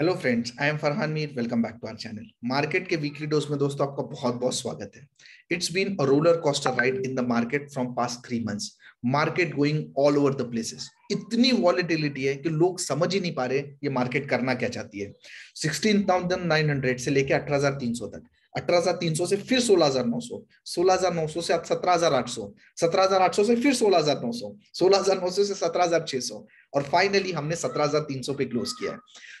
hello friends I am Farhan Mir welcome back to our channel market के weekly dose में दोस्तों आपका बहुत बहुत स्वागत है it's been a roller coaster ride in the market from past three months market going all over the places इतनी volatility है कि लोग समझ ही नहीं पा रहे ये मार्केट करना क्या चाहती है सिक्सटीन थाउजेंड नाइन हंड्रेड से लेकर अठारह हजार तीन सौ तक अठारह हजार तीन सौ से फिर सोलह हजार नौ सौ सोलह हजार नौ सौ से सत्रह हजार आठ सौ सत्रह हजार आठ सौ से फिर सोलह हजार नौ सौ सोलह हजार नौ सौ से सत्रह हजार छह सौ और फाइनली हमने सत्रह हजार तीन सौ पे क्लोज किया है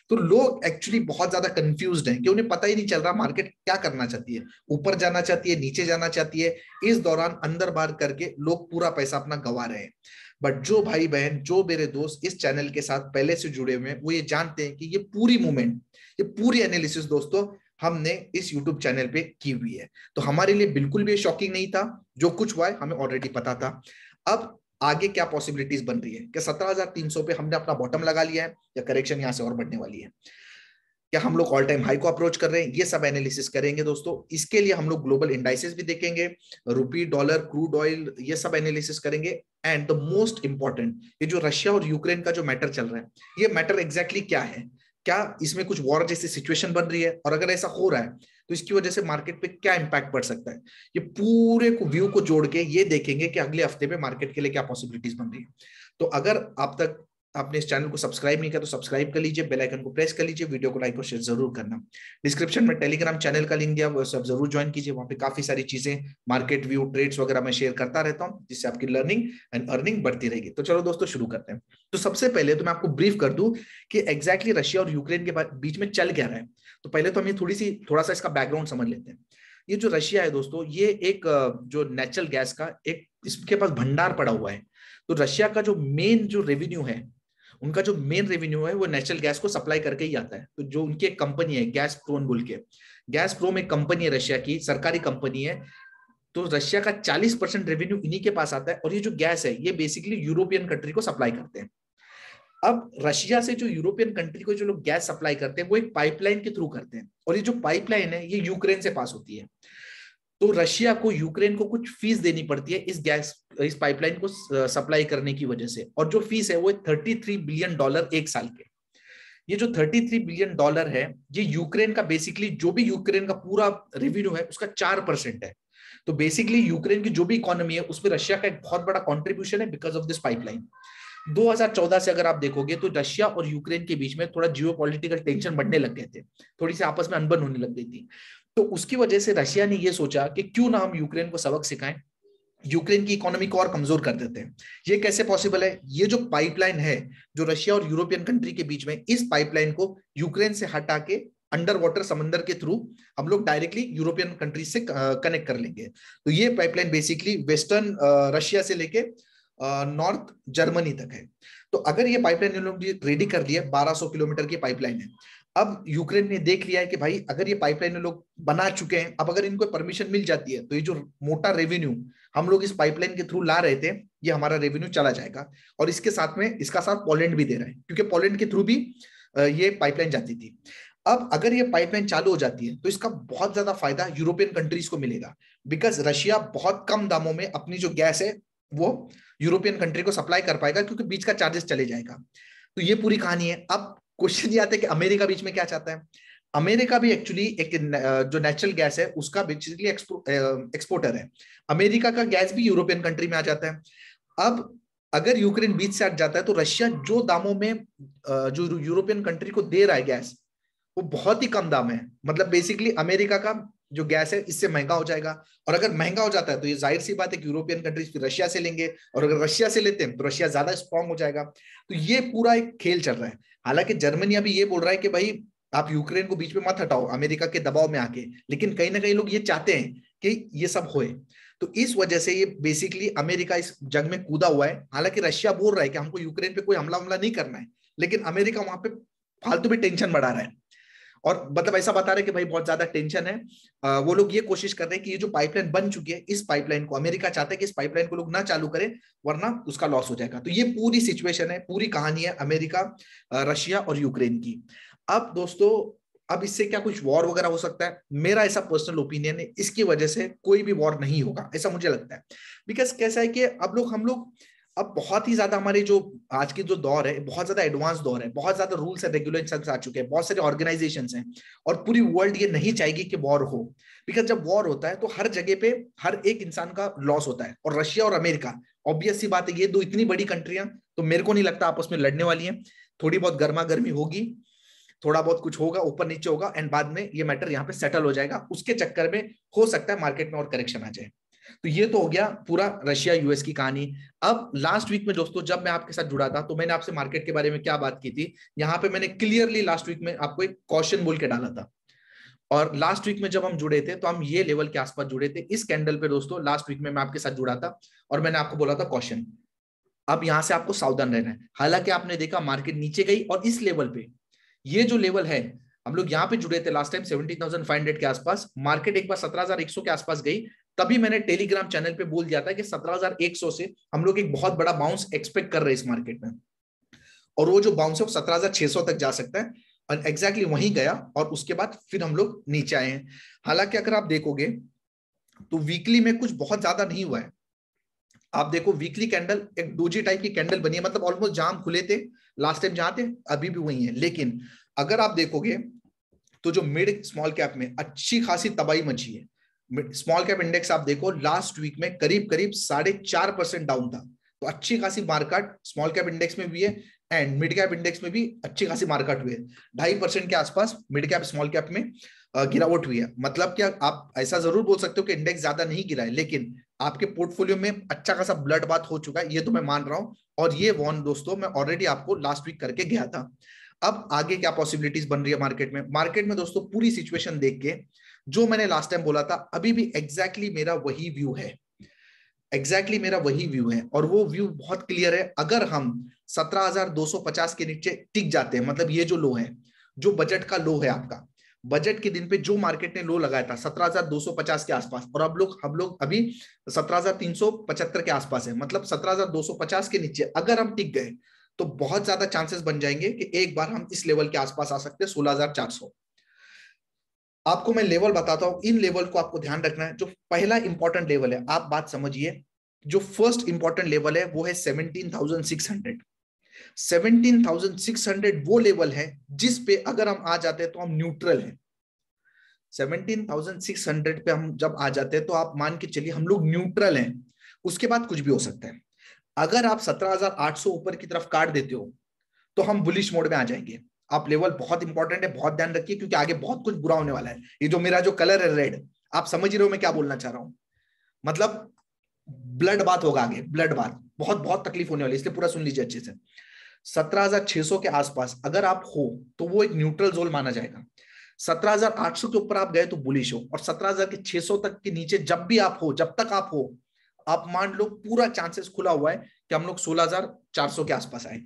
तो लोग एक्चुअली बहुत ज्यादा कंफ्यूज हैं कि उन्हें पता ही नहीं चल रहा मार्केट क्या करना चाहती है ऊपर जाना चाहती है नीचे जाना चाहती है इस दौरान अंदर बाहर करके लोग पूरा पैसा अपना गंवा रहे हैं बट जो भाई बहन जो मेरे दोस्त इस चैनल के साथ पहले से जुड़े हुए हैं वो ये जानते हैं कि ये पूरी मूवमेंट ये पूरी एनालिसिस दोस्तों हमने इस YouTube चैनल पे की हुई है तो हमारे लिए बिल्कुल भी शॉकिंग नहीं था जो कुछ हुआ है हमें ऑलरेडी पता था अब आगे क्या पॉसिबिलिटीज बन रही है क्या 17,300 पे हमने अपना बॉटम लगा लिया है या करेक्शन यहाँ से और बढ़ने वाली है क्या हम लोग ऑल टाइम हाई को अप्रोच कर रहे हैं ये सब एनालिसिस करेंगे दोस्तों इसके लिए हम लोग ग्लोबल इंडाइसिस भी देखेंगे रूपी डॉलर क्रूड ऑयल ये सब एनालिसिस करेंगे एंड द मोस्ट इंपॉर्टेंट ये जो रशिया और यूक्रेन का जो मैटर चल रहा है ये मैटर एग्जैक्टली exactly क्या है क्या इसमें कुछ वॉर जैसी सिचुएशन बन रही है और अगर ऐसा हो रहा है तो इसकी वजह से मार्केट पे क्या इम्पैक्ट पड़ सकता है ये पूरे को व्यू को जोड़ के ये देखेंगे कि अगले हफ्ते में मार्केट के लिए क्या पॉसिबिलिटीज बन रही है तो अगर आप तक आपने इस चैनल को सब्सक्राइब नहीं किया तो सब्सक्राइब कर लीजिए बेल आइकन को प्रेस कर लीजिए वीडियो को लाइक और शेयर जरूर करना डिस्क्रिप्शन में टेलीग्राम चैनल का लिंक दिया वो सब जरूर ज्वाइन कीजिए वहां पे काफी सारी चीजें मार्केट व्यू ट्रेड्स वगैरह मैं शेयर करता रहता हूँ जिससे आपकी लर्निंग एंड अर्निंग बढ़ती रहेगी तो चलो दोस्तों शुरू करते हैं तो सबसे पहले तो मैं आपको ब्रीफ कर दू की एक्जैक्टली रशिया और यूक्रेन के बीच में चल क्या रहा है तो पहले तो हम ये थोड़ी सी थोड़ा सा इसका बैकग्राउंड समझ लेते हैं ये जो रशिया है दोस्तों ये एक जो नेचुरल गैस का एक इसके पास भंडार पड़ा हुआ है तो रशिया का जो मेन जो रेवेन्यू है उनका जो मेन रेवेन्यू है वो नेचुरल गैस को सप्लाई करके ही आता है तो जो उनकी एक कंपनी है गैस प्रोन बोल के गैस प्रोम एक कंपनी है रशिया की सरकारी कंपनी है तो रशिया का 40 परसेंट रेवेन्यू इन्हीं के पास आता है और ये जो गैस है ये बेसिकली यूरोपियन कंट्री को सप्लाई करते हैं अब रशिया से जो यूरोपियन कंट्री को जो लोग गैस सप्लाई करते हैं वो एक पाइपलाइन के थ्रू करते हैं और ये जो पाइपलाइन है ये यूक्रेन से पास होती है तो रशिया को यूक्रेन को कुछ फीस देनी पड़ती है इस गैस इस पाइपलाइन को सप्लाई uh, करने की वजह से और जो फीस है वो थर्टी थ्री बिलियन डॉलर एक साल के ये जो थ्री बिलियन डॉलर है ये यूक्रेन का बेसिकली जो भी यूक्रेन का पूरा रेवेन्यू है उसका चार परसेंट है तो बेसिकली यूक्रेन की जो भी इकोनॉमी है उसमें रशिया का एक बहुत बड़ा कॉन्ट्रीब्यूशन है बिकॉज ऑफ दिस पाइपलाइन 2014 से अगर आप देखोगे तो रशिया और यूक्रेन के बीच में थोड़ा जियो टेंशन बढ़ने लग गए थे थोड़ी सी आपस में अनबन होने लग गई थी तो उसकी वजह से रशिया ने यह सोचा कि क्यों ना हम यूक्रेन को सबक सिखाएं यूक्रेन की इकोनॉमी को और कमजोर कर देते हैं ये कैसे पॉसिबल है ये जो पाइपलाइन है जो रशिया और यूरोपियन कंट्री के बीच में इस पाइपलाइन को यूक्रेन से हटा के अंडर वाटर समंदर के थ्रू हम लोग डायरेक्टली यूरोपियन कंट्री से कनेक्ट कर लेंगे तो ये पाइपलाइन बेसिकली वेस्टर्न रशिया से लेके नॉर्थ जर्मनी तक है तो अगर ये पाइपलाइन रेडी कर दिया है 1200 किलोमीटर की पाइपलाइन है अब यूक्रेन ने देख लिया है कि भाई अगर ये पाइपलाइन लोग बना चुके हैं अब अगर इनको परमिशन मिल जाती है तो ये जो मोटा रेवेन्यू हम लोग इस पाइपलाइन के थ्रू ला रहे थे ये हमारा रेवेन्यू चला जाएगा और इसके साथ में इसका साथ पोलैंड भी दे रहा है क्योंकि पोलैंड के थ्रू भी ये पाइपलाइन जाती थी अब अगर ये पाइपलाइन चालू हो जाती है तो इसका बहुत ज्यादा फायदा यूरोपियन कंट्रीज को मिलेगा बिकॉज रशिया बहुत कम दामों में अपनी जो गैस है वो यूरोपियन कंट्री को सप्लाई कर पाएगा क्योंकि बीच का चार्जेस चले जाएगा तो ये पूरी कहानी है अब क्वेश्चन ये आता है कि अमेरिका बीच में क्या चाहता है अमेरिका भी एक्चुअली एक जो नेचुरल गैस है उसका बेसिकली एक्सपोर्टर है अमेरिका का गैस भी यूरोपियन कंट्री में आ जाता है अब अगर यूक्रेन बीच से हट जाता है तो रशिया जो दामों में जो यूरोपियन कंट्री को दे रहा है गैस वो बहुत ही कम दाम है मतलब बेसिकली अमेरिका का जो गैस है इससे महंगा हो जाएगा और अगर महंगा हो जाता है तो ये जाहिर सी बात है कि यूरोपियन कंट्रीज फिर रशिया से लेंगे और अगर रशिया से लेते हैं तो रशिया ज्यादा स्ट्रांग हो जाएगा तो ये पूरा एक खेल चल रहा है हालांकि जर्मनी अभी ये बोल रहा है कि भाई आप यूक्रेन को बीच में मत हटाओ अमेरिका के दबाव में आके लेकिन कहीं ना कहीं लोग ये चाहते हैं कि ये सब होए तो इस वजह से ये बेसिकली अमेरिका इस जंग में कूदा हुआ है हालांकि रशिया बोल रहा है कि हमको यूक्रेन पे कोई हमला हमला नहीं करना है लेकिन अमेरिका वहां पे फालतू भी टेंशन बढ़ा रहा है और मतलब ऐसा बता रहे कि भाई बहुत ज्यादा टेंशन है आ, वो लोग ये कोशिश कर रहे हैं कि ये जो पाइपलाइन बन चुकी है इस पाइपलाइन को अमेरिका चाहता है कि इस पाइपलाइन को लोग ना चालू करें वरना उसका लॉस हो जाएगा तो ये पूरी सिचुएशन है पूरी कहानी है अमेरिका रशिया और यूक्रेन की अब दोस्तों अब इससे क्या कुछ वॉर वगैरह हो सकता है मेरा ऐसा पर्सनल ओपिनियन है इसकी वजह से कोई भी वॉर नहीं होगा ऐसा मुझे लगता है बिकॉज कैसा है कि अब लोग हम लोग अब बहुत ही ज्यादा हमारे जो आज के जो दौर है बहुत ज्यादा एडवांस दौर है बहुत ज्यादा रूल्स एंड रेगुलेशन आ चुके हैं बहुत सारे ऑर्गेनाइजेशन हैं और पूरी वर्ल्ड ये नहीं चाहेगी कि वॉर हो बिकॉज जब वॉर होता है तो हर जगह पे हर एक इंसान का लॉस होता है और रशिया और अमेरिका ऑब्वियस सी बात है ये दो इतनी बड़ी कंट्रियां तो मेरे को नहीं लगता आपस में लड़ने वाली है थोड़ी बहुत गर्मा गर्मी होगी थोड़ा बहुत कुछ होगा ऊपर नीचे होगा एंड बाद में ये मैटर यहाँ पे सेटल हो जाएगा उसके चक्कर में हो सकता है मार्केट में और करेक्शन आ जाए तो ये तो हो गया पूरा रशिया यूएस की कहानी अब लास्ट वीक में दोस्तों जब मैं आपके साथ जुड़ा था तो मैंने आपसे मार्केट के बारे में क्या बात की थी यहाँ पे मैंने क्लियरली लास्ट वीक में आपको एक कॉशन बोल के डाला था और लास्ट वीक में जब हम जुड़े थे तो हम ये लेवल के आसपास जुड़े थे इस कैंडल पे दोस्तों लास्ट वीक में मैं आपके साथ जुड़ा था और मैंने आपको बोला था कॉशन अब यहां से आपको सावधान रहना है हालांकि आपने देखा मार्केट नीचे गई और इस लेवल पे ये जो लेवल है हम लोग यहाँ पे जुड़े थे last time seventy thousand five hundred के आसपास मार्केट एक बार सत्रह हजार एक सौ के आसपास गई तभी मैंने टेलीग्राम चैनल पे बोल दिया था कि 17,100 से हम लोग एक बहुत बड़ा बाउंस एक्सपेक्ट कर रहे हैं इस मार्केट में और वो जो बाउंस है सत्रह हजार छह सौ तक जा सकता है और एग्जैक्टली exactly गया और उसके बाद फिर हम लोग नीचे आए हैं हालांकि अगर आप देखोगे तो वीकली में कुछ बहुत ज्यादा नहीं हुआ है आप देखो वीकली कैंडल एक डोजी टाइप की कैंडल बनी है मतलब ऑलमोस्ट जाम खुले थे लास्ट टाइम जहां थे अभी भी वही है लेकिन अगर आप देखोगे तो जो मिड स्मॉल कैप में अच्छी खासी तबाही मची है स्मॉल कैप इंडेक्स आप देखो लास्ट वीक में करीब करीब साढ़े चार परसेंट डाउन था तो अच्छी खासी मार्केट स्मॉल कैप इंडेक्स में भी है एंड मिड कैप इंडेक्स में भी अच्छी खासी मार्केट हुई है ढाई परसेंट के आसपास मिड कैप स्मॉल कैप में गिरावट हुई है मतलब क्या आप ऐसा जरूर बोल सकते हो कि इंडेक्स ज्यादा नहीं गिरा है लेकिन आपके पोर्टफोलियो में अच्छा खासा ब्लड बात हो चुका है ये तो मैं मान रहा हूं और ये वॉन दोस्तों मैं ऑलरेडी आपको लास्ट वीक करके गया था अब आगे क्या पॉसिबिलिटीज बन रही है मार्केट में मार्केट में दोस्तों पूरी सिचुएशन देख के जो मैंने लास्ट टाइम बोला था अभी भी एग्जैक्टली exactly मेरा वही व्यू है एग्जैक्टली exactly मेरा वही व्यू है और वो व्यू बहुत क्लियर है अगर हम 17,250 के नीचे टिक जाते हैं मतलब ये जो लो है जो बजट का लो है आपका बजट के दिन पे जो मार्केट ने लो लगाया था 17,250 के आसपास और अब लोग हम लोग अभी 17,375 के आसपास है मतलब 17,250 के नीचे अगर हम टिक गए तो बहुत ज्यादा चांसेस बन जाएंगे कि एक बार हम इस लेवल के आसपास आ सकते हैं सोलह हजार चार सौ आपको मैं लेवल बताता हूं इन लेवल को आपको ध्यान रखना है जो पहला इंपॉर्टेंट लेवल है आप बात समझिए जो फर्स्ट इंपॉर्टेंट लेवल है वो है seventeen thousand six hundred seventeen thousand six hundred वो लेवल है जिस पे अगर हम आ जाते हैं तो हम न्यूट्रल हैं सेवनटीन थाउजेंड सिक्स हंड्रेड पे हम जब आ जाते हैं तो आप मान के चलिए हम लोग न्यूट्रल हैं उसके बाद कुछ भी हो सकता है अगर आप सत्रह हजार आठ सौ ऊपर की तरफ काट देते हो तो हम बुलिश मोड में आ जाएंगे आप लेवल बहुत इंपॉर्टेंट है बहुत ध्यान रखिए क्योंकि आगे बहुत कुछ बुरा होने वाला है ये जो मेरा जो कलर है रेड आप समझ ही रहे हो मैं क्या बोलना चाह रहा हूं मतलब ब्लड बात होगा आगे ब्लड बात बहुत बहुत तकलीफ होने वाली इसलिए पूरा सुन लीजिए अच्छे से सत्रह हजार छह सौ के आसपास अगर आप हो तो वो एक न्यूट्रल जोन माना जाएगा 17,800 के ऊपर आप गए तो बुलिश हो और 17,000 के 600 तक के नीचे जब भी आप हो जब तक आप हो आप मान लो पूरा चांसेस खुला हुआ है कि हम लोग 16,400 के आसपास आए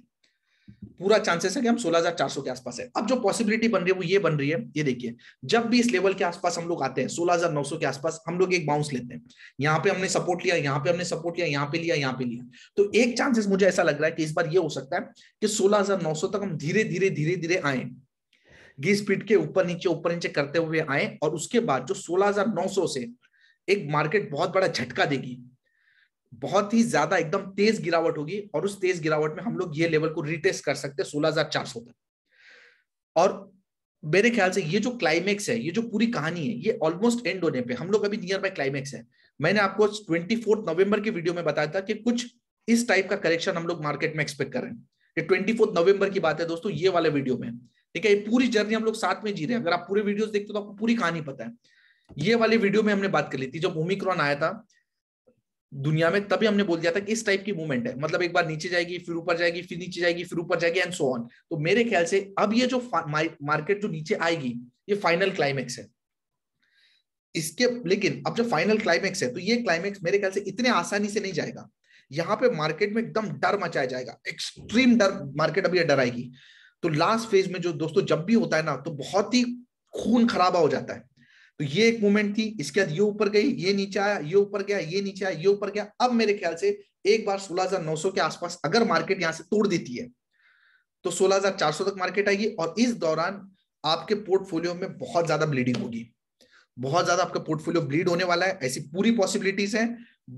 पूरा चांसेस है कि हम 16,400 के आसपास है अब जो पॉसिबिलिटी बन रही है वो ये बन रही है ये देखिए जब भी इस लेवल के आसपास हम लोग आते हैं 16,900 के आसपास हम लोग एक बाउंस लेते हैं यहाँ पे हमने सपोर्ट लिया यहाँ पे हमने सपोर्ट लिया यहाँ पे लिया यहाँ पे लिया तो एक चांसेस मुझे ऐसा लग रहा है कि इस बार ये हो सकता है कि सोलह तक हम धीरे धीरे धीरे धीरे आए घी स्पीड के ऊपर नीचे ऊपर नीचे करते हुए आए और उसके बाद जो सोलह से एक मार्केट बहुत बड़ा झटका देगी बहुत ही ज्यादा एकदम तेज गिरावट होगी और उस तेज गिरावट में हम लोग ये लेवल को रिटेस्ट कर सकते हैं सोलह हजार चार सौ तक और मेरे ख्याल से ये जो क्लाइमेक्स है ये जो पूरी कहानी है ये ऑलमोस्ट एंड होने पे हम लोग अभी नियर बाय क्लाइमेक्स है मैंने आपको ट्वेंटी फोर्थ नवंबर के वीडियो में बताया था कि कुछ इस टाइप का करेक्शन हम लोग मार्केट में एक्सपेक्ट कर रहे हैं ये ट्वेंटी फोर्थ नवंबर की बात है दोस्तों ये वाले वीडियो में ठीक है ये पूरी जर्नी हम लोग साथ में जी रहे हैं अगर आप पूरे वीडियो देखते हो तो आपको पूरी कहानी पता है ये वाले वीडियो में हमने बात कर ली थी जब ओमिक्रॉन आया था दुनिया में तभी हमने बोल दिया था कि इस टाइप की मूवमेंट है मतलब एक बार नीचे जाएगी फिर ऊपर जाएगी फिर नीचे जाएगी फिर ऊपर जाएगी एंड सो ऑन तो मेरे ख्याल से अब ये जो मार्केट जो नीचे आएगी ये फाइनल क्लाइमेक्स है इसके लेकिन अब जो फाइनल क्लाइमेक्स है तो ये क्लाइमेक्स मेरे ख्याल से इतने आसानी से नहीं जाएगा यहाँ पे मार्केट में एकदम डर मचाया जाएगा एक्सट्रीम डर मार्केट अभी डराएगी तो लास्ट फेज में जो दोस्तों जब भी होता है ना तो बहुत ही खून खराबा हो जाता है तो ये एक मूवमेंट थी इसके बाद ये ऊपर गई ये नीचे आया ये ऊपर गया ये नीचे आया ये ऊपर गया अब मेरे ख्याल से एक बार 16,900 के आसपास अगर मार्केट यहां से तोड़ देती है तो 16,400 तक मार्केट आएगी और इस दौरान आपके पोर्टफोलियो में बहुत ज्यादा ब्लीडिंग होगी बहुत ज्यादा आपका पोर्टफोलियो ब्लीड होने वाला है ऐसी पूरी पॉसिबिलिटीज है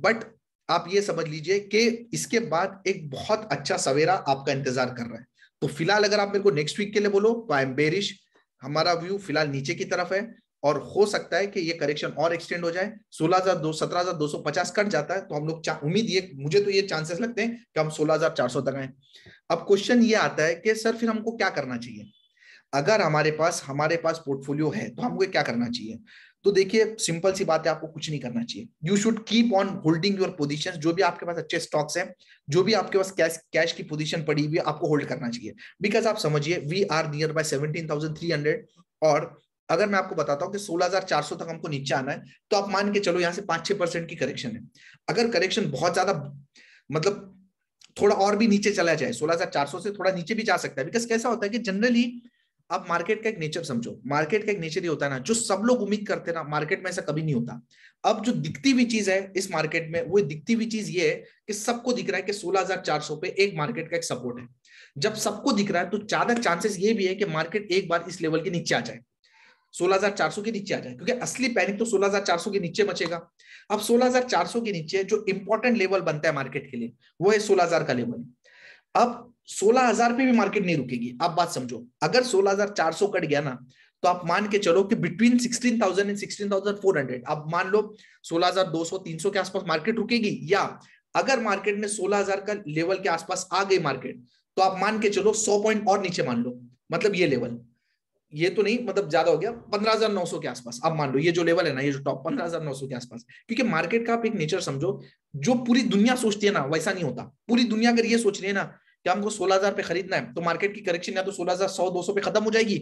बट आप ये समझ लीजिए कि इसके बाद एक बहुत अच्छा सवेरा आपका इंतजार कर रहा है तो फिलहाल अगर आप मेरे को नेक्स्ट वीक के लिए बोलो तो आई एम बेरिश हमारा व्यू फिलहाल नीचे की तरफ है और हो सकता है कि ये करेक्शन और एक्सटेंड हो जाए सोलह हजार दो सत्रह हजार दो सौ पचास कट जाता है तो हम लोग उम्मीद ये मुझे तो ये चांसेस लगते हैं कि हम सोलह हजार चार सौ तक आए अब क्वेश्चन ये आता है कि सर फिर हमको क्या करना चाहिए अगर हमारे पास हमारे पास पोर्टफोलियो है तो हमको क्या करना चाहिए तो देखिए सिंपल सी बात है आपको कुछ नहीं करना चाहिए you should keep on holding your positions जो भी आपके पास अच्छे स्टॉक्स हैं जो भी आपके पास कैश कैश की पोजीशन पड़ी हुई है आपको होल्ड करना चाहिए बिकॉज आप समझिए we are near by seventeen thousand three hundred और अगर मैं आपको बताता हूं कि 16,400 तक हमको नीचे आना है तो आप मान के चलो यहाँ से पांच छह परसेंट की करेक्शन है अगर करेक्शन बहुत ज्यादा मतलब थोड़ा और भी नीचे चला जाए 16,400 से थोड़ा नीचे भी जा सकता है बिकॉज कैसा होता है कि जनरली आप मार्केट का एक नेचर समझो मार्केट का एक नेचर ही होता है ना जो सब लोग उम्मीद करते ना मार्केट में ऐसा कभी नहीं होता अब जो दिखती हुई चीज है इस मार्केट में वो दिखती हुई चीज ये है कि सबको दिख रहा है कि 16,400 पे एक मार्केट का एक सपोर्ट है जब सबको दिख रहा है तो ज्यादा चांसेस ये भी है कि मार्केट एक बार इस लेवल के नीचे आ जाए 16400 के नीचे आ जाए क्योंकि असली पैनिक तो 16400 के नीचे बचेगा अब 16400 के नीचे जो इंपॉर्टेंट लेवल बनता है मार्केट के लिए वो है 16000 का लेवल अब 16000 पे भी मार्केट नहीं रुकेगी आप बात समझो अगर 16400 कट गया ना तो आप मान के चलो कि बिटवीन 16000 एंड 16400 आप मान लो 16200 300 के आसपास मार्केट रुकेगी या अगर मार्केट ने 16000 का लेवल के आसपास आ गई मार्केट तो आप मान के चलो 100 पॉइंट और नीचे मान लो मतलब ये लेवल ये तो नहीं मतलब ज्यादा हो गया पंद्रह हजार नौ सौ के आसपास अब मान लो ये जो लेवल है ना ये जो टॉप पंद्रह हजार नौ सौ के आसपास क्योंकि मार्केट का आप एक नेचर समझो जो पूरी दुनिया सोचती है ना वैसा नहीं होता पूरी दुनिया अगर ये सोच रही है ना कि हमको सोलह हजार पे खरीदना है तो मार्केट की करेक्शन या तो सोलह हजार सौ दो सौ पे खत्म हो जाएगी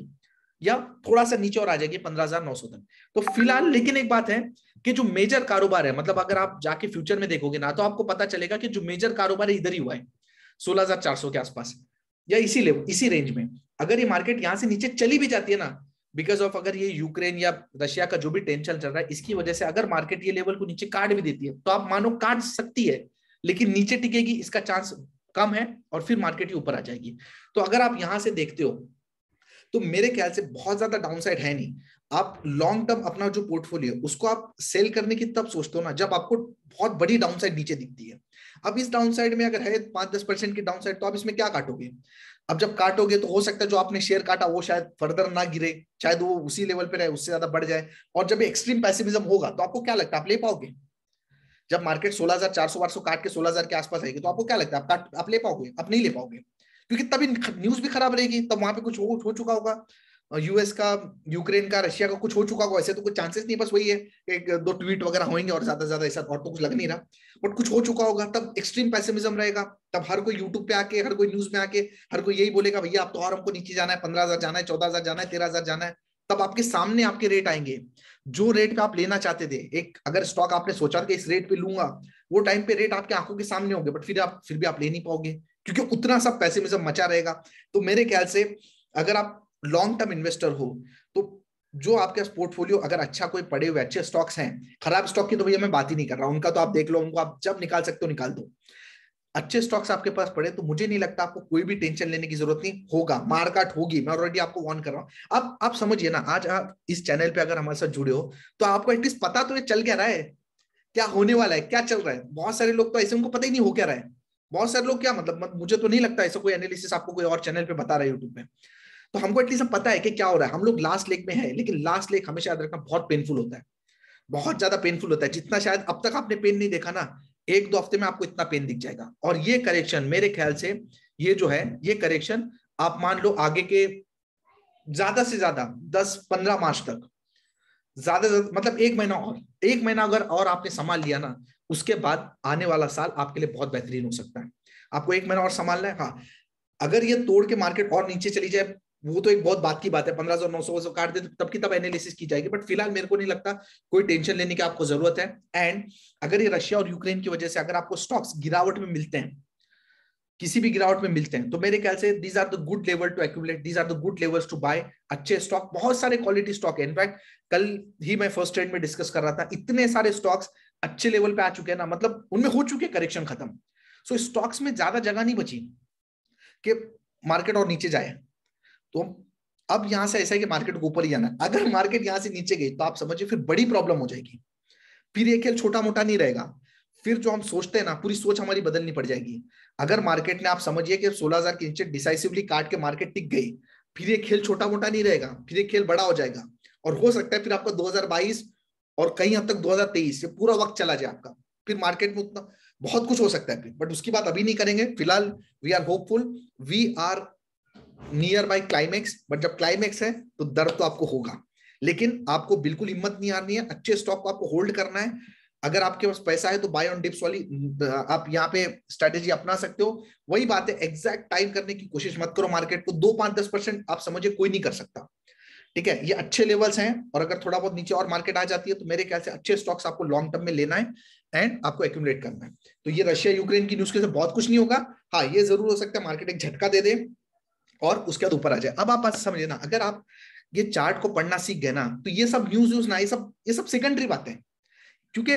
या थोड़ा सा नीचे और आ जाएगी पंद्रह हजार नौ सौ तक तो फिलहाल लेकिन एक बात है कि जो मेजर कारोबार है मतलब अगर आप जाके फ्यूचर में देखोगे ना तो आपको पता चलेगा कि जो मेजर कारोबार है इधर ही हुआ है सोलह हजार चार सौ के आसपास या इसी लेवल इसी रेंज में अगर ये मार्केट यहाँ से नीचे चली भी जाती है ना बिकॉज ऑफ अगर ये यूक्रेन या रशिया का जो भी टेंशन चल रहा है इसकी वजह से अगर मार्केट ये लेवल को नीचे काट भी देती है तो आप मानो काट सकती है लेकिन नीचे टिकेगी इसका चांस कम है और फिर मार्केट ही ऊपर आ जाएगी तो अगर आप यहां से देखते हो तो मेरे ख्याल से बहुत ज्यादा डाउनसाइड है नहीं आप लॉन्ग टर्म अपना जो पोर्टफोलियो उसको आप सेल करने की तब सोचते हो ना जब आपको बहुत बड़ी डाउनसाइड नीचे दिखती है अब इस साइड में अगर है पांच दस परसेंट की साइड तो आप इसमें क्या काटोगे अब जब काटोगे तो हो सकता है जो आपने शेयर काटा वो शायद फर्दर ना गिरे शायद वो उसी लेवल पे रहे उससे ज्यादा बढ़ जाए और जब एक्सट्रीम पैसिमिज्म होगा तो आपको क्या लगता है आप ले पाओगे जब मार्केट 16400 400 काट के 16000 के आसपास आएगी तो आपको क्या लगता है आप काट आप ले पाओगे आप नहीं ले पाओगे क्योंकि तभी न्यूज भी खराब रहेगी तब वहां पे कुछ हो, हो चुका होगा यूएस का यूक्रेन का रशिया का कुछ हो चुका होगा ऐसे तो कुछ चांसेस नहीं बस वही है एक दो ट्वीट वगैरह होंगे और ज्यादा ज्यादा ऐसा और तो कुछ लग नहीं रहा बट कुछ हो चुका होगा तब एक्सट्रीम पैसिमिज्म रहेगा तब हर कोई यूट्यूब पे आके हर कोई न्यूज में आके हर कोई यही बोलेगा भैया आप तो और हमको नीचे जाना है पंद्रह हजार जाना है चौदह हजार जाना है तेरह हजार जाना है तब आपके सामने आपके रेट आएंगे जो रेट पे आप लेना चाहते थे एक अगर स्टॉक आपने सोचा कि इस रेट पे लूंगा वो टाइम पे रेट आपके आंखों के सामने होंगे बट फिर आप फिर भी आप ले नहीं पाओगे क्योंकि उतना सब पैसिमिज्म मचा रहेगा तो मेरे ख्याल से अगर आप लॉन्ग टर्म इन्वेस्टर हो तो जो आपके पास पोर्टफोलियो अगर अच्छा कोई पड़े हुए अच्छे स्टॉक्स हैं खराब स्टॉक की तो भैया मैं बात ही नहीं कर रहा उनका तो आप देख लो उनको आप जब निकाल सकते हो निकाल दो अच्छे स्टॉक्स आपके पास पड़े तो मुझे नहीं लगता आपको कोई भी टेंशन लेने की जरूरत नहीं होगा मारकाट होगी मैं ऑलरेडी आपको वॉर्न कर रहा हूं अब आप समझिए ना आज आप इस चैनल पे अगर हमारे साथ जुड़े हो तो आपको एटलीस्ट पता तो ये चल क्या रहा है क्या होने वाला है क्या चल रहा है बहुत सारे लोग तो ऐसे उनको पता ही नहीं हो क्या रहा है बहुत सारे लोग क्या मतलब मुझे तो नहीं लगता ऐसा कोई एनालिसिस आपको कोई और चैनल पे बता रहा है यूट्यूब पे तो हमको एटलीस्ट हम पता है कि क्या हो रहा है हम लोग लास्ट लेक में है लेकिन लास्ट लेक हमेशा याद रखना बहुत पेनफुल होता है बहुत ज्यादा पेनफुल होता है जितना शायद अब तक आपने पेन नहीं देखा ना एक दो हफ्ते में आपको इतना पेन दिख जाएगा और ये करेक्शन मेरे ख्याल से ये जो है ये करेक्शन आप मान लो आगे के ज्यादा से ज्यादा दस पंद्रह मार्च तक ज्यादा मतलब एक महीना और एक महीना अगर और आपने संभाल लिया ना उसके बाद आने वाला साल आपके लिए बहुत बेहतरीन हो सकता है आपको एक महीना और संभालना है हाँ अगर ये तोड़ के मार्केट और नीचे चली जाए वो तो एक बहुत बात की बात है पंद्रह सौ नौ सौ सौ काट दे तो तब की तब एनालिसिस की जाएगी बट फिलहाल मेरे को नहीं लगता कोई टेंशन लेने की आपको जरूरत है एंड अगर ये रशिया और यूक्रेन की वजह से अगर आपको स्टॉक्स गिरावट में मिलते हैं किसी भी गिरावट में मिलते हैं तो मेरे ख्याल से these are the good level to accumulate these are the good levels to buy अच्छे स्टॉक बहुत सारे क्वालिटी स्टॉक है इनफैक्ट कल ही मैं फर्स्ट ट्रेड में डिस्कस कर रहा था इतने सारे स्टॉक्स अच्छे लेवल पे आ चुके हैं ना मतलब उनमें हो चुके करेक्शन खत्म सो so, स्टॉक्स में ज्यादा जगह नहीं बची कि मार्केट और नीचे जाए तो अब यहां से ऐसा है कि मार्केट को ऊपर ही जाना अगर मार्केट यहां से नीचे गई तो आप समझिए फिर बड़ी प्रॉब्लम हो जाएगी फिर ये खेल छोटा मोटा नहीं रहेगा फिर जो हम सोचते हैं ना पूरी सोच हमारी बदलनी पड़ जाएगी अगर मार्केट ने आप समझिए कि 16000 के नीचे डिसाइसिवली काट के मार्केट टिक गई फिर ये खेल छोटा मोटा नहीं रहेगा फिर ये खेल बड़ा हो जाएगा और हो सकता है फिर आपका 2022 और कहीं हद तक 2023 ये पूरा वक्त चला जाए आपका फिर मार्केट में उतना बहुत कुछ हो सकता है फिर बट उसकी बात अभी नहीं करेंगे फिलहाल we are hopeful we are near by climax but जब क्लाइमैक्स है तो दर्द तो आपको होगा लेकिन आपको बिल्कुल हिम्मत नहीं हारनी है अच्छे स्टॉक को आपको होल्ड करना है अगर आपके पास पैसा है तो बाय ऑन डिप्स वाली आप यहाँ पे स्ट्रेटेजी अपना सकते हो वही बात है एग्जैक्ट टाइम करने की कोशिश मत करो मार्केट को दो पांच दस परसेंट आप समझे कोई नहीं कर सकता ठीक है ये अच्छे लेवल्स हैं और अगर थोड़ा बहुत नीचे और मार्केट आ जाती है तो मेरे ख्याल से अच्छे स्टॉक्स आपको लॉन्ग टर्म में लेना है एंड आपको एक्यूमुलेट करना है तो ये रशिया यूक्रेन की न्यूज के से बहुत कुछ नहीं होगा हाँ ये जरूर हो सकता है मार्केट एक झटका दे दे और उसके बाद ऊपर आ जाए अब आप बात समझिए ना अगर आप ये चार्ट को पढ़ना सीख गए ना तो ये सब न्यूज व्यूज ना ये सब ये सब सेकेंडरी बातें क्योंकि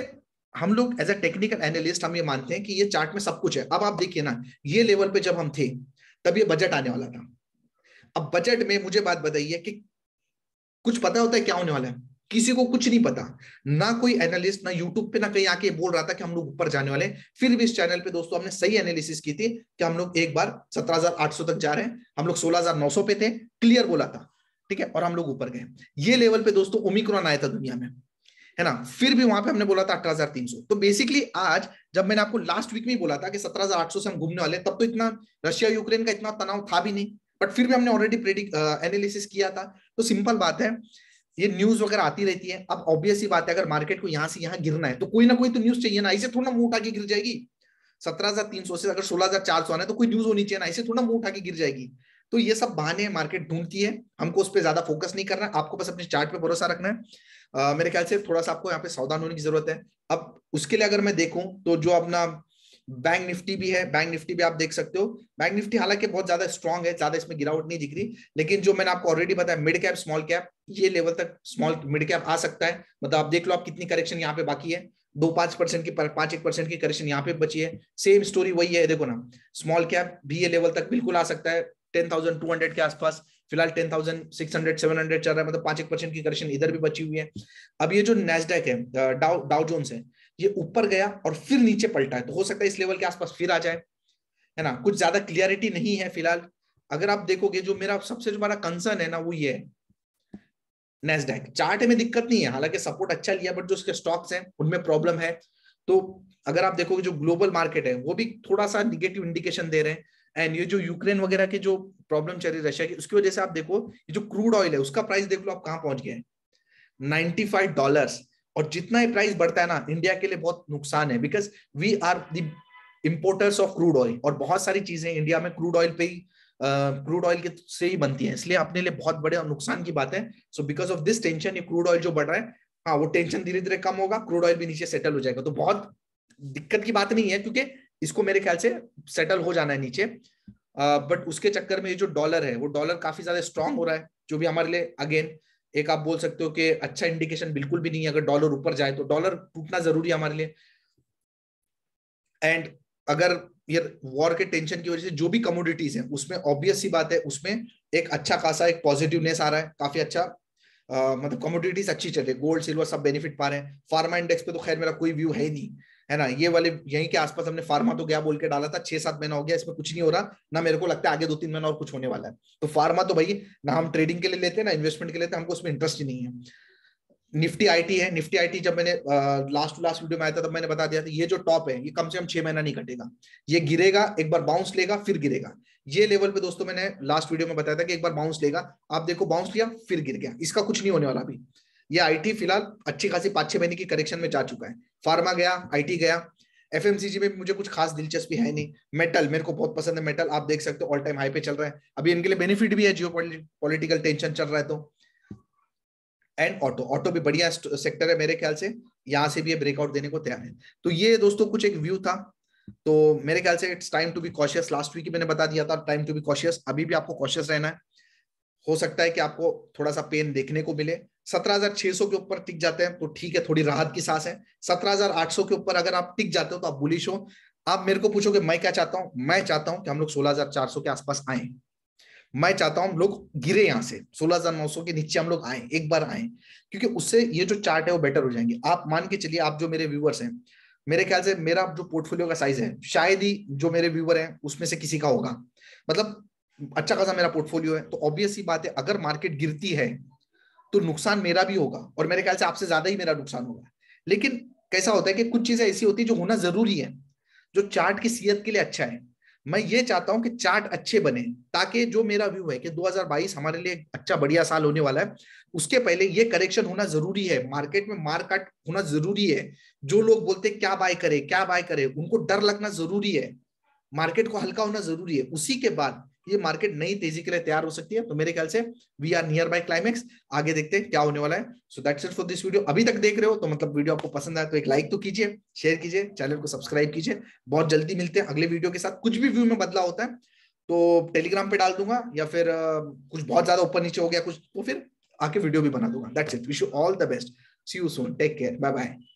हम लोग एज अ टेक्निकल एनालिस्ट हम ये मानते हैं कि ये चार्ट में सब कुछ है अब आप देखिए ना ये लेवल पे जब हम थे तब ये बजट आने वाला था अब बजट में मुझे बात बताइए कि कुछ पता होता है क्या होने वाला है किसी को कुछ नहीं पता ना कोई एनालिस्ट ना यूट्यूब पे ना कहीं आके बोल रहा था कि हम लोग ऊपर जाने वाले फिर भी इस चैनल पे दोस्तों हमने सही एनालिसिस की थी कि हम लोग एक बार 17,800 तक जा रहे हैं हम लोग 16,900 पे थे क्लियर बोला था ठीक है और हम लोग ऊपर गए ये लेवल पे दोस्तों ओमिक्रॉन आया था दुनिया में है ना फिर भी वहां पे हमने बोला था अठारह तो बेसिकली आज जब मैंने आपको लास्ट वीक में बोला था कि सौ से हम घूमने वाले तब तो इतना रशिया यूक्रेन का इतना तनाव था भी नहीं बट फिर भी हमने ऑलरेडी एनालिसिस किया था तो सिंपल बात है ये न्यूज वगैरह आती रहती है अब ऑब्वियस ही बात है अगर मार्केट को यहां से यहां गिरना है तो कोई ना कोई तो न्यूज चाहिए ना ऐसे थोड़ा मुंह उठा के गिर जाएगी सत्रह हजार तीन सौ से अगर सोलह हजार चार सौ आना है तो कोई न्यूज होनी चाहिए ना ऐसे थोड़ा मुंह उठा के गिर जाएगी तो ये सब बहाने मार्केट ढूंढती है हमको उस पर ज्यादा फोकस नहीं करना आपको बस अपने चार्ट पे भरोसा रखना है मेरे ख्याल से थोड़ा सा आपको यहाँ पे सावधान होने की जरूरत है अब उसके लिए अगर मैं देखूं तो जो अपना बैंक निफ्टी भी है बैंक निफ्टी भी आप देख सकते हो बैंक निफ्टी हालांकि बहुत ज्यादा स्ट्रॉन्ग है ज्यादा इसमें गिरावट नहीं दिख रही लेकिन जो मैंने आपको ऑलरेडी बताया मिड कैप स्मॉल कैप ये लेवल तक स्मॉल मिड कैप आ सकता है मतलब आप देख लो आप कितनी करेक्शन यहाँ पे बाकी है दो पांच परसेंट की पांच एक परसेंट की करेक्शन यहाँ पे बची है सेम स्टोरी वही है देखो ना स्मॉल कैप भी ये लेवल तक बिल्कुल आ सकता है टेन थाउजेंड टू हंड्रेड के आसपास फिलहाल ten thousand six hundred seven hundred चल रहा है मतलब पांच एक परसेंट की करेक्शन इधर भी बची हुई है अब ये जो नेस्डेक है डाउ डाउ जोन्स है ये ऊपर गया और फिर नीचे पलटा है तो हो सकता है इस लेवल के आसपास फिर आ जाए है ना कुछ ज्यादा क्लियरिटी नहीं है फिलहाल अगर आप देखोगे जो मेरा सबसे जो हमारा कंसर्न है ना वो ये है नेस्डैक चार्ट में दिक्कत नहीं है हालांकि सपोर्ट अच्छा लिया बट जो उसके स्टॉक्स हैं उनमें प्रॉब्लम है तो अगर आप देखोगे जो ग्लोबल मार्केट है वो भी थोड़ा सा निगेटिव इंडिकेशन दे रहे हैं एंड ये जो यूक्रेन वगैरह के जो प्रॉब्लम चल रही रशिया की उसकी वजह से आप देखो ये जो क्रूड ऑयल है उसका प्राइस देख लो आप कहाँ पहुंच गए नाइनटी फाइव डॉलर और जितना ही प्राइस बढ़ता है ना इंडिया के लिए बहुत नुकसान है because we are the importers of crude oil और बहुत सारी चीजें इंडिया में क्रूड ऑयल पे ही क्रूड uh, ऑयल के से ही बनती है इसलिए अपने लिए बहुत बड़े और नुकसान की बात है so because of this tension ये क्रूड ऑयल जो बढ़ रहा है हाँ वो टेंशन धीरे धीरे कम होगा क्रूड ऑयल भी नीचे सेटल हो जाएगा तो बहुत दिक्कत की बात नहीं है क्योंकि इसको मेरे ख्याल से सेटल हो जाना है नीचे बट uh, उसके चक्कर में ये जो डॉलर है वो डॉलर काफी ज्यादा स्ट्रांग हो रहा है जो भी हमारे लिए अगेन एक आप बोल सकते हो कि अच्छा इंडिकेशन बिल्कुल भी नहीं है अगर डॉलर ऊपर जाए तो डॉलर टूटना जरूरी है हमारे लिए एंड अगर ये वॉर के टेंशन की वजह से जो भी कमोडिटीज है उसमें ऑब्वियस सी बात है उसमें एक अच्छा खासा एक पॉजिटिवनेस आ रहा है काफी अच्छा आ, मतलब कमोडिटीज अच्छी चल रही है गोल्ड सिल्वर सब बेनिफिट पा रहे हैं फार्मा इंडेक्स पे तो खैर मेरा कोई व्यू है ही नहीं है ना ये वाले यहीं के आसपास हमने फार्मा तो गया बोल के डाला था छह सात महीना हो गया इसमें कुछ नहीं हो रहा ना मेरे को लगता है आगे दो तीन महीना और कुछ होने वाला है तो फार्मा तो भाई ना हम ट्रेडिंग के लिए लेते हैं ना इन्वेस्टमेंट के लिए हमको उसमें इंटरेस्ट ही नहीं है निफ्टी आईटी है निफ्टी आईटी जब मैंने लास्ट लास्ट वीडियो में आया था तब मैंने बता दिया था ये जो टॉप है ये कम से कम छह महीना नहीं कटेगा ये गिरेगा एक बार बाउंस लेगा फिर गिरेगा ये लेवल पे दोस्तों मैंने लास्ट वीडियो में बताया था कि एक बार बाउंस लेगा आप देखो बाउंस लिया फिर गिर गया इसका कुछ नहीं होने वाला अभी ये आईटी फिलहाल अच्छी खासी पाँच छह महीने की करेक्शन में जा चुका है फार्मा गया आईटी गया एफ में मुझे कुछ खास दिलचस्पी है नहीं मेटल मेरे को बहुत पसंद है मेटल आप देख सकते हो ऑल टाइम हाई पे चल रहा है अभी इनके लिए बेनिफिट भी है जियो पॉलिटिकल टेंशन चल रहा है तो एंड ऑटो ऑटो भी बढ़िया सेक्टर है मेरे ख्याल से यहाँ से भी ब्रेकआउट देने को तैयार है तो ये दोस्तों कुछ एक व्यू था तो मेरे ख्याल से it's time to be cautious last week मैंने बता दिया था टाइम टू बी कॉशियस अभी भी आपको कॉशियस रहना है हो सकता है कि आपको थोड़ा सा पेन देखने को मिले सत्रह के ऊपर टिक जाते हैं तो ठीक है थोड़ी राहत की सांस है 17,800 के ऊपर अगर आप टिक जाते हो तो आप बुलिश हो आप मेरे को पूछोगे मैं क्या चाहता हूं मैं चाहता हूं कि हम लोग 16,400 के आसपास आए मैं चाहता हूं हम लोग गिरे यहां से 16,900 के नीचे हम लोग आए एक बार आए क्योंकि उससे ये जो चार्ट है वो बेटर हो जाएंगे आप मान के चलिए आप जो मेरे व्यूवर्स हैं मेरे ख्याल से मेरा जो पोर्टफोलियो का साइज है शायद ही जो मेरे व्यूवर हैं उसमें से किसी का होगा मतलब अच्छा खासा मेरा पोर्टफोलियो है तो ऑब्वियस ही बात है अगर मार्केट गिरती है तो नुकसान मेरा भी होगा और मेरे ख्याल से आपसे ज्यादा ही मेरा नुकसान होगा लेकिन कैसा होता है कि कुछ चीजें ऐसी होती है जो होना जरूरी है जो चार्ट की सेहत के लिए अच्छा है मैं ये चाहता हूं कि चार्ट अच्छे बने ताकि जो मेरा व्यू है कि 2022 हमारे लिए अच्छा बढ़िया साल होने वाला है उसके पहले ये करेक्शन होना जरूरी है मार्केट में मार्केट होना जरूरी है जो लोग बोलते क्या बाय करे क्या बाय करे उनको डर लगना जरूरी है मार्केट को हल्का होना जरूरी है उसी के बाद ये मार्केट नई तेजी के लिए तैयार हो सकती है तो मेरे ख्याल से we are near by climax आगे देखते हैं क्या होने वाला है so that's it for this video अभी तक देख रहे हो तो मतलब वीडियो आपको पसंद आए तो एक लाइक तो कीजिए शेयर कीजिए चैनल को सब्सक्राइब कीजिए बहुत जल्दी मिलते हैं अगले वीडियो के साथ कुछ भी व्यू में बदलाव होता है तो टेलीग्राम पे डाल दूंगा या फिर कुछ बहुत ज्यादा ऊपर नीचे हो गया कुछ तो फिर आके वीडियो भी बना दूंगा that's it wish you all the best see you soon take care bye bye